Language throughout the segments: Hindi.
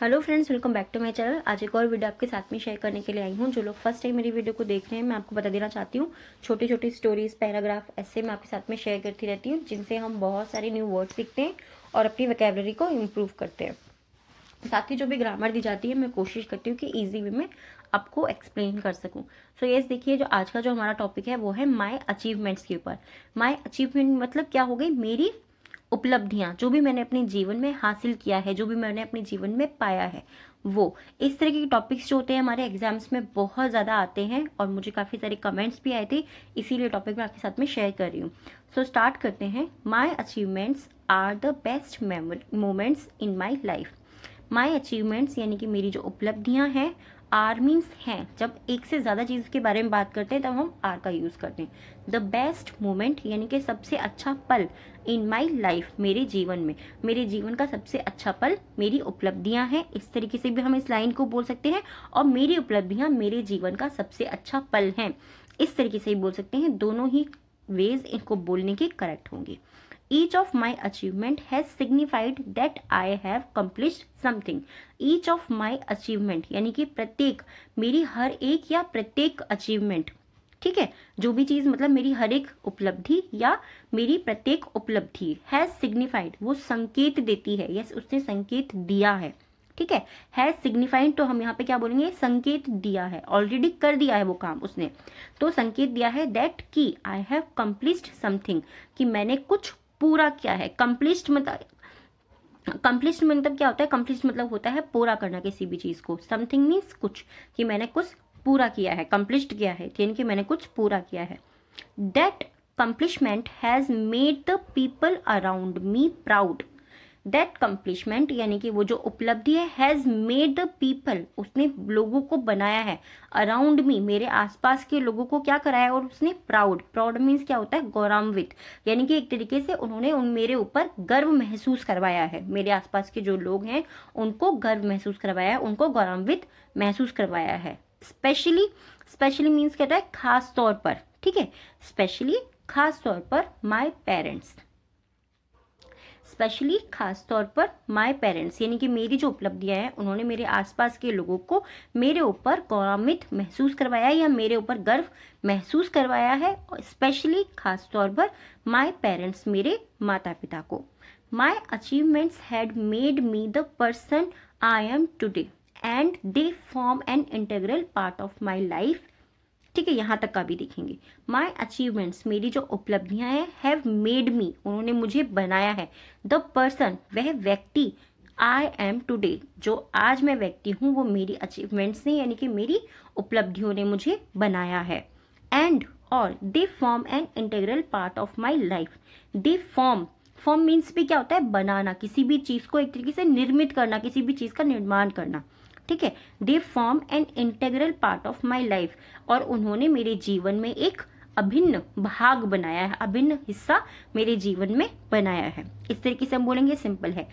Hello friends welcome back to my channel आज एक और वीडियो आपके साथ में शेयर करने के लिए आई हूँ जो लोग फर्स्ट टाइम मेरी वीडियो को देख रहे हैं मैं आपको बता देना चाहती हूँ छोटी छोटी स्टोरीज पैराग्राफ ऐसे मैं आपके साथ में शेयर करती रहती हूँ जिनसे हम बहुत सारे न्यू वर्ड सीखते हैं और अपनी वकेबलरी को इम्प्रूव करते हैं साथ ही जो भी ग्रामर दी जाती है मैं कोशिश करती हूँ कि ईजी वे में आपको एक्सप्लेन कर सकूँ सो येस देखिए जो आज का जो हमारा टॉपिक है वो है माई अचीवमेंट्स के ऊपर माई अचीवमेंट मतलब क्या हो गई मेरी उपलब्धियाँ जो भी मैंने अपने जीवन में हासिल किया है जो भी मैंने अपने जीवन में पाया है वो इस तरह के टॉपिक्स जो होते हैं हमारे एग्जाम्स में बहुत ज़्यादा आते हैं और मुझे काफ़ी सारे कमेंट्स भी आए थे इसीलिए टॉपिक मैं आपके साथ में शेयर कर रही हूँ सो स्टार्ट करते हैं my achievements are the best moments in my life my achievements यानी कि मेरी जो उपलब्धियाँ हैं आर मीन्स हैं जब एक से ज़्यादा चीज़ के बारे में बात करते हैं तब हम आर का यूज़ करते हैं द बेस्ट मोमेंट यानी कि सबसे अच्छा पल इन माई लाइफ मेरे जीवन में मेरे जीवन का सबसे अच्छा पल मेरी उपलब्धियां हैं इस तरीके से भी हम इस लाइन को बोल सकते हैं और मेरी उपलब्धियां मेरे जीवन का सबसे अच्छा पल हैं इस तरीके से ही बोल सकते हैं दोनों ही वेज इनको बोलने के करेक्ट होंगे each of my achievement has signified that I have accomplished something each of my achievement यानी कि प्रत्येक मेरी हर एक या प्रत्येक achievement ठीक है जो भी चीज़ मतलब मेरी हर एक उपलब्धि या मेरी प्रत्येक उपलब्धि हैज़ सिग्निफाइड वो संकेत देती है यस उसने संकेत दिया है ठीक है हैज सिग्निफाइड तो हम यहाँ पे क्या बोलेंगे संकेत दिया है ऑलरेडी कर दिया है वो काम उसने तो संकेत दिया है दैट कि आई हैव कम्प्लीस्ड समथिंग कि मैंने कुछ पूरा क्या है कम्प्लीट मतलब कम्प्लीट मतलब क्या होता है कम्प्लीट मतलब होता है पूरा करना किसी भी चीज़ को समथिंग मीन्स कुछ कि मैंने कुछ पूरा किया है कम्प्लीट किया है यानी कि मैंने कुछ पूरा किया है that accomplishment has made the people around me proud that accomplishment यानी कि वो जो उपलब्धि है हैज़ मेड द पीपल उसने लोगों को बनाया है अराउंड मी मेरे आसपास के लोगों को क्या कराया और उसने प्राउड प्राउड मीन्स क्या होता है गौरवान्वित यानी कि एक तरीके से उन्होंने उन मेरे ऊपर गर्व महसूस करवाया है मेरे आसपास के जो लोग हैं उनको गर्व महसूस करवाया है उनको गौरवान्वित महसूस करवाया है स्पेशली स्पेशली मीन्स कहता है खास तौर पर ठीक है स्पेशली खास तौर पर माई पेरेंट्स स्पेशली खास तौर पर माय पेरेंट्स यानी कि मेरी जो उपलब्धियां हैं उन्होंने मेरे आसपास के लोगों को मेरे ऊपर गौरवित महसूस करवाया या मेरे ऊपर गर्व महसूस करवाया है स्पेशली खास तौर पर माय पेरेंट्स मेरे माता पिता को my achievements had made me the person I am today and they form an integral part of my life ठीक है यहाँ तक का भी देखेंगे माई अचीवमेंट्स मेरी जो उपलब्धियाँ हैं हैव मेड मी उन्होंने मुझे बनाया है द पर्सन वह व्यक्ति आई एम टूडे जो आज मैं व्यक्ति हूँ वो मेरी अचीवमेंट्स ने यानी कि मेरी उपलब्धियों ने मुझे बनाया है एंड और they form an integral part of my life they form form means भी क्या होता है बनाना किसी भी चीज़ को एक तरीके से निर्मित करना किसी भी चीज़ का निर्माण करना ठीक है they form an integral part of my life और उन्होंने मेरे जीवन में एक अभिन्न भाग बनाया है अभिन्न हिस्सा मेरे जीवन में बनाया है इस तरीके से हम बोलेंगे सिंपल है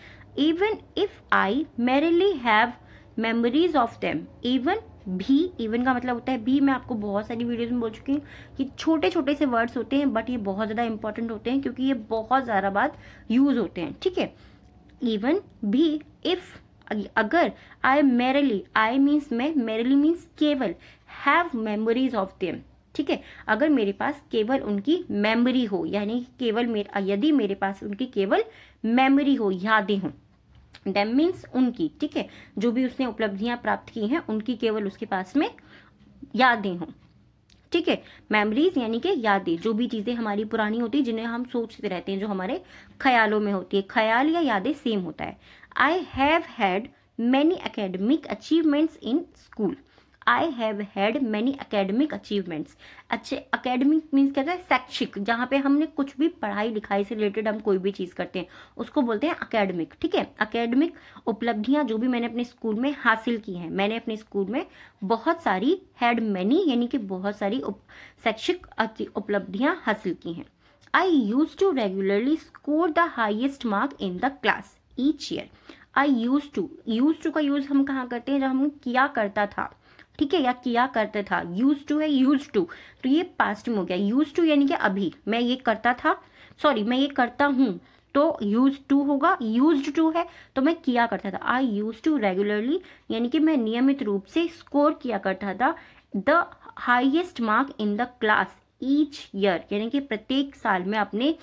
even if I merely have memories of them even भी इवन का मतलब होता है भी मैं आपको बहुत सारी वीडियोस में बोल चुकी हूँ कि छोटे छोटे से वर्ड्स होते हैं बट ये बहुत ज़्यादा इंपॉर्टेंट होते हैं क्योंकि ये बहुत ज़्यादा बात यूज़ होते हैं ठीक है इवन भी इफ़ अगर आई मेरेली आई मीन्स मैं मेरेली मीन्स केवल हैव मेमोरीज ऑफ देम ठीक है अगर मेरे पास केवल उनकी मेमोरी हो यानी केवल मेरे यदि मेरे पास उनकी केवल मेमोरी हो यादें हों डेम मीन्स उनकी ठीक है जो भी उसने उपलब्धियां प्राप्त की हैं उनकी केवल उसके पास में यादें हों ठीक है मेमरीज यानी कि यादें जो भी चीज़ें हमारी पुरानी होती है जिन्हें हम सोचते रहते हैं जो हमारे ख्यालों में होती है ख्याल या यादें सेम होता है I have had many academic achievements in school I have had many academic achievements अच्छे अकेडमिक मीन्स कहते हैं शैक्षिक जहाँ पे हमने कुछ भी पढ़ाई लिखाई से रिलेटेड हम कोई भी चीज़ करते हैं उसको बोलते हैं अकेडमिक ठीक है अकेडमिक उपलब्धियाँ जो भी मैंने अपने स्कूल में हासिल की हैं मैंने अपने स्कूल में बहुत सारी हैड मैनी यानी कि बहुत सारी शैक्षिक उपलब्धियाँ हासिल की हैं I use to regularly score the highest mark in the class each year I use to use to का यूज़ हम कहाँ करते हैं जब हम किया करता था ठीक है या किया करते था यूज टू है यूज टू तो ये पास्ट में हो गया यूज टू यानी कि अभी मैं ये करता था सॉरी मैं ये करता हूँ तो यूज टू होगा यूज टू है तो मैं किया करता था आई यूज टू रेगुलरली यानी कि मैं नियमित रूप से स्कोर किया करता था the highest mark in the class each year यानी कि प्रत्येक साल में अपने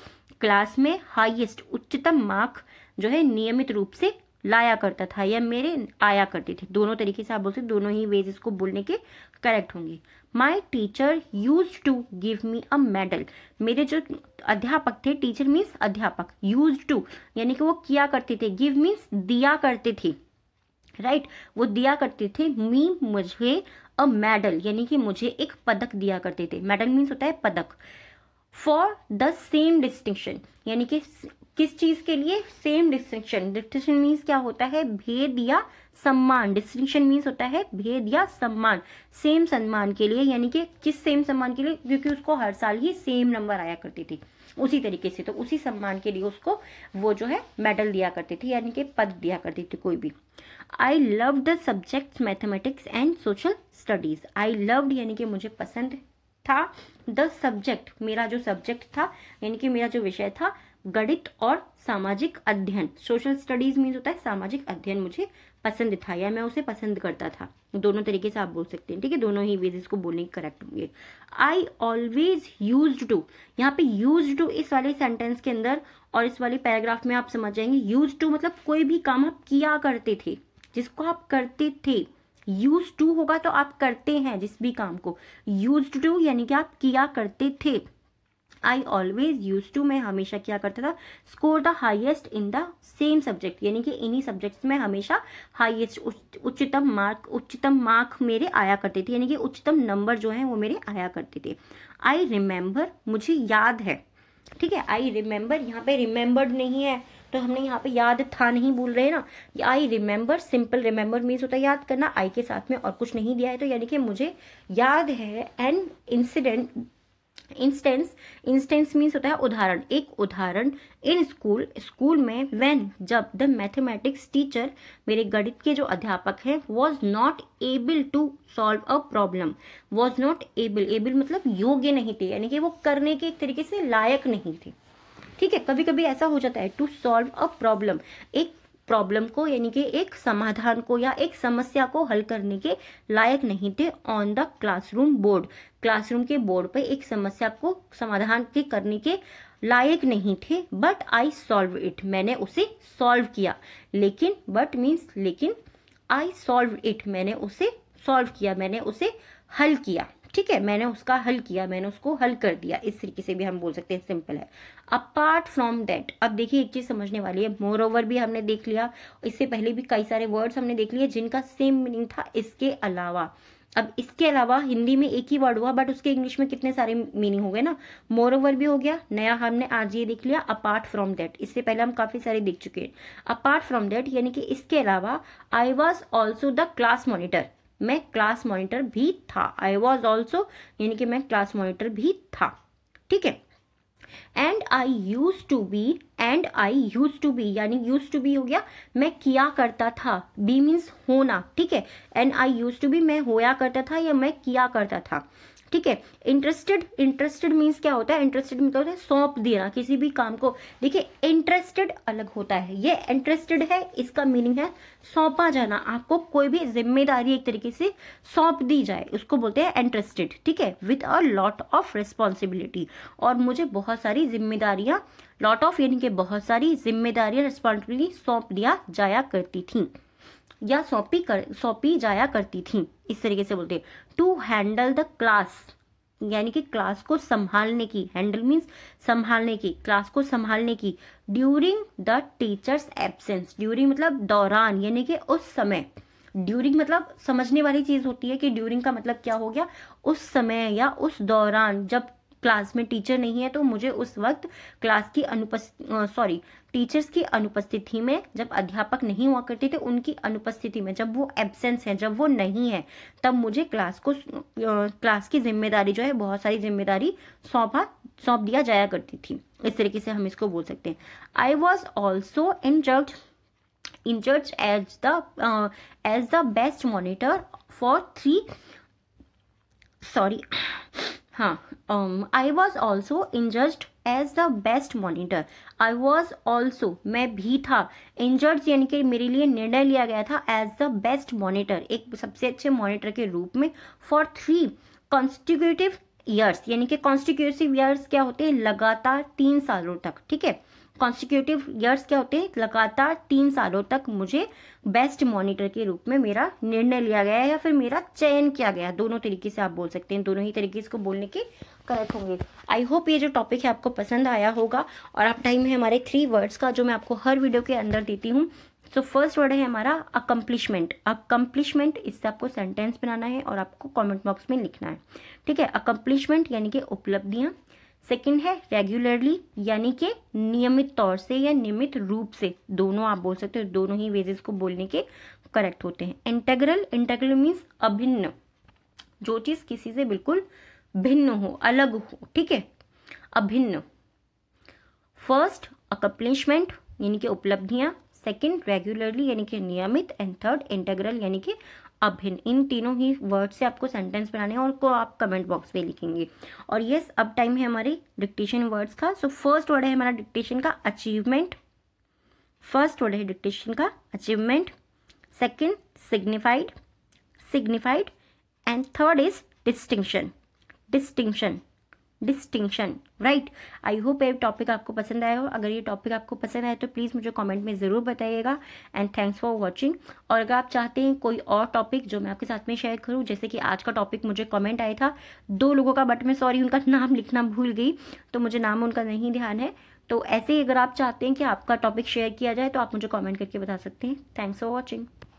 क्लास में हाइएस्ट उच्चतम मार्क जो है नियमित रूप से लाया करता था या मेरे आया करती थी दोनों तरीके से आप बोल सकते दोनों ही वेज इसको बोलने के करेक्ट होंगे my teacher use to give me a medal मेरे जो अध्यापक थे टीचर मीन्स अध्यापक यूज टू यानी कि वो किया करते थे गिव मीन्स दिया करते थे राइट right? वो दिया करते थे मी मुझे अ मेडल यानी कि मुझे एक पदक दिया करते थे मेडल मीन्स होता है पदक फॉर द सेम डिस्टिंक्शन यानी कि किस चीज के लिए सेम डिस्टिंक्शन डिस्टिंक्शन मीन्स क्या होता है भेद या सम्मान डिस्टिंक्शन मीन्स होता है भेद या सम्मान सेम सम्मान के लिए यानी कि किस सेम सम्मान के लिए क्योंकि उसको हर साल ही सेम नंबर आया करती थी उसी तरीके से तो उसी सम्मान के लिए उसको वो जो है मेडल दिया करती थी यानी कि पद दिया करती थी कोई भी I love the subject mathematics and social studies I loved यानी कि मुझे पसंद था द सब्जेक्ट मेरा जो सब्जेक्ट था यानी कि मेरा जो विषय था गणित और सामाजिक अध्ययन सोशल स्टडीज मीन होता है सामाजिक अध्ययन मुझे पसंद था या मैं उसे पसंद करता था दोनों तरीके से आप बोल सकते हैं ठीक है दोनों ही वेजेस को बोलने के करेक्ट होंगे आई ऑलवेज यूज टू यहाँ पे यूज टू इस वाले सेंटेंस के अंदर और इस वाले पैराग्राफ में आप समझ जाएंगे यूज टू मतलब कोई भी काम आप किया करते थे जिसको आप करते थे यूज टू होगा तो आप करते हैं जिस भी काम को यूज टू यानी कि आप किया करते थे आई ऑलवेज यूज टू मैं हमेशा क्या करता था score the highest in the same subject यानी कि इन्हीं सब्जेक्ट्स में हमेशा हाइएस्ट उच्चतम मार्क उच्चतम मार्क मेरे आया करते थे यानी कि उच्चतम नंबर जो है वो मेरे आया करते थे आई रिमेंबर मुझे याद है ठीक है आई रिमेंबर यहाँ पे रिमेंबर्ड नहीं है तो हमने यहाँ पे याद था नहीं भूल रहे ना I remember simple remember means होता है याद करना आई के साथ में और कुछ नहीं दिया है तो यानी कि मुझे याद है an incident instance instance means होता है उदाहरण एक उदाहरण इन स्कूल स्कूल में वेन जब द मैथमेटिक्स टीचर मेरे गणित के जो अध्यापक हैं was not able to solve a problem was not able able मतलब योग्य नहीं थे यानी कि वो करने के एक तरीके से लायक नहीं थे ठीक है कभी कभी ऐसा हो जाता है टू सॉल्व अ प्रॉब्लम एक प्रॉब्लम को यानी कि एक समाधान को या एक समस्या को हल करने के लायक नहीं थे on the classroom board classroom के बोर्ड पर एक समस्या को समाधान के करने के लायक नहीं थे बट आई सॉल्व इट मैंने उसे सॉल्व किया लेकिन बट मीन्स लेकिन आई सॉल्व इट मैंने उसे सॉल्व किया मैंने उसे हल किया ठीक है मैंने उसका हल किया मैंने उसको हल कर दिया इस तरीके से भी हम बोल सकते हैं सिंपल है अपार्ट फ्रॉम दैट अब देखिए एक चीज़ समझने वाली है मोर ओवर भी हमने देख लिया इससे पहले भी कई सारे वर्ड्स हमने देख लिए जिनका सेम मीनिंग था इसके अलावा अब इसके अलावा हिंदी में एक ही वर्ड हुआ बट उसके इंग्लिश में कितने सारे मीनिंग हो गए ना मोर ओवर भी हो गया नया हमने आज ये देख लिया अपार्ट फ्रॉम दैट इससे पहले हम काफ़ी सारे देख चुके हैं अपार्ट फ्रॉम दैट यानी कि इसके अलावा I was also the class monitor मैं क्लास मॉनिटर भी था आई वॉज ऑल्सो यानी कि मैं क्लास मॉनिटर भी था ठीक है and I use to be and I use to be यानी यूज टू बी हो गया मैं किया करता था बी मीन्स होना ठीक है and I use to be मैं होया करता था या मैं किया करता था ठीक है इंटरेस्टेड इंटरेस्टेड मीन्स क्या होता है इंटरेस्टेड क्या होता है सौंप देना किसी भी काम को देखिए इंटरेस्टेड अलग होता है ये इंटरेस्टेड है इसका मीनिंग है सौंपा जाना आपको कोई भी जिम्मेदारी एक तरीके से सौंप दी जाए उसको बोलते हैं इंटरेस्टेड ठीक है with a lot of responsibility और मुझे बहुत सारी जिम्मेदारियां लॉट ऑफ यानी कि बहुत सारी जिम्मेदारियां रिस्पॉन्सिबिलिटी सौंप दिया जाया करती थी या सौंपी कर सौंपी जाया करती थी इस तरीके से बोलते टू हैंडल द क्लास यानी कि क्लास को संभालने की हैंडल मीन्स संभालने की क्लास को संभालने की during the teachers absence during मतलब दौरान यानी कि उस समय ड्यूरिंग मतलब समझने वाली चीज़ होती है कि ड्यूरिंग का मतलब क्या हो गया उस समय या उस दौरान जब क्लास में टीचर नहीं है तो मुझे उस वक्त क्लास की अनुपस्थित सॉरी टीचर्स की अनुपस्थिति में जब अध्यापक नहीं हुआ करते थे उनकी अनुपस्थिति में जब वो एबसेंस है जब वो नहीं है तब मुझे क्लास को क्लास की जिम्मेदारी जो है बहुत सारी जिम्मेदारी सौंपा सौंप दिया जाया करती थी इस तरीके से हम इसको बोल सकते हैं I was also in church as the as the best monitor for three sorry हाँ I was also injured as the best monitor I was also मैं भी था इंजर्ड यानी कि मेरे लिए निर्णय लिया गया था एज द बेस्ट मॉनिटर एक सबसे अच्छे मॉनिटर के रूप में फॉर थ्री कॉन्स्टिक्यूटिव ईयर्स यानी कि कॉन्स्टिक्यूटिव ईयर्स क्या होते हैं लगातार तीन सालों तक ठीक है कॉन्सिक्यूटिव ईयर्स क्या होते हैं लगातार तीन सालों तक मुझे बेस्ट मॉनिटर के रूप में मेरा निर्णय लिया गया है या फिर मेरा चयन किया गया दोनों तरीके से आप बोल सकते हैं दोनों ही तरीके इसको बोलने के करेक्ट होंगे आई होप ये जो टॉपिक है आपको पसंद आया होगा और आप टाइम है हमारे थ्री वर्ड्स का जो मैं आपको हर वीडियो के अंदर देती हूँ सो फर्स्ट वर्ड है हमारा अकम्प्लिशमेंट अकम्प्लिशमेंट इससे आपको सेंटेंस बनाना है और आपको कॉमेंट बॉक्स में लिखना है ठीक है अकम्प्लिशमेंट यानी कि उपलब्धियाँ सेकंड है रेगुलरली यानी कि नियमित तौर से या नियमित रूप से दोनों आप बोल सकते हो दोनों ही वेजेस को बोलने के करेक्ट होते हैं इंटेग्रल इंटेग्रल मीन्स अभिन्न जो चीज़ किसी से बिल्कुल भिन्न हो अलग हो ठीक है अभिन्न फर्स्ट अकम्पलिशमेंट यानी कि उपलब्धियां सेकंड रेगुलरली यानी कि नियमित एंड थर्ड इंटेग्रल यानी कि अभिन इन तीनों ही वर्ड से आपको सेंटेंस बनाने हैं और को आप कमेंट बॉक्स में लिखेंगे और यस अब टाइम है हमारी डिक्टेशन वर्ड्स का सो फर्स्ट वर्ड है हमारा डिक्टेशन का अचीवमेंट फर्स्ट वर्ड है डिक्टेशन का achievement second signified signified and third is distinction distinction distinction right I hope ये टॉपिक आपको पसंद आया हो अगर ये टॉपिक आपको पसंद आए तो प्लीज़ मुझे कमेंट में ज़रूर बताइएगा एंड थैंक्स फॉर वाचिंग और अगर आप चाहते हैं कोई और टॉपिक जो मैं आपके साथ में शेयर करूँ जैसे कि आज का टॉपिक मुझे कमेंट आया था दो लोगों का बट मैं सॉरी उनका नाम लिखना भूल गई तो मुझे नाम उनका नहीं ध्यान है तो ऐसे ही अगर आप चाहते हैं कि आपका टॉपिक शेयर किया जाए तो आप मुझे कॉमेंट करके बता सकते हैं थैंक्स फॉर वॉचिंग